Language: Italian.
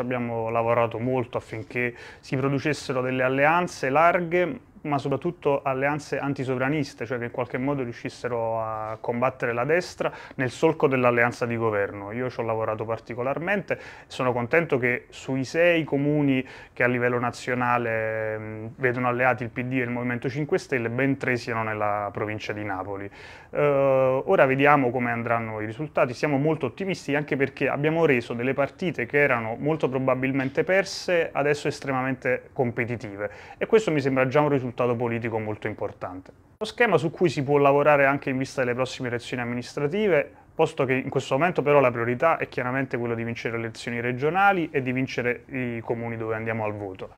abbiamo lavorato molto affinché si producessero delle alleanze larghe ma soprattutto alleanze antisovraniste, cioè che in qualche modo riuscissero a combattere la destra nel solco dell'alleanza di governo. Io ci ho lavorato particolarmente, sono contento che sui sei comuni che a livello nazionale mh, mm, vedono alleati il PD e il Movimento 5 Stelle, ben tre siano nella provincia di Napoli. Uh, Ora vediamo come andranno i risultati, siamo molto ottimisti anche perché abbiamo reso delle partite che erano molto probabilmente perse adesso estremamente competitive e questo mi sembra già un risultato politico molto importante. Lo schema su cui si può lavorare anche in vista delle prossime elezioni amministrative posto che in questo momento però la priorità è chiaramente quella di vincere le elezioni regionali e di vincere i comuni dove andiamo al voto.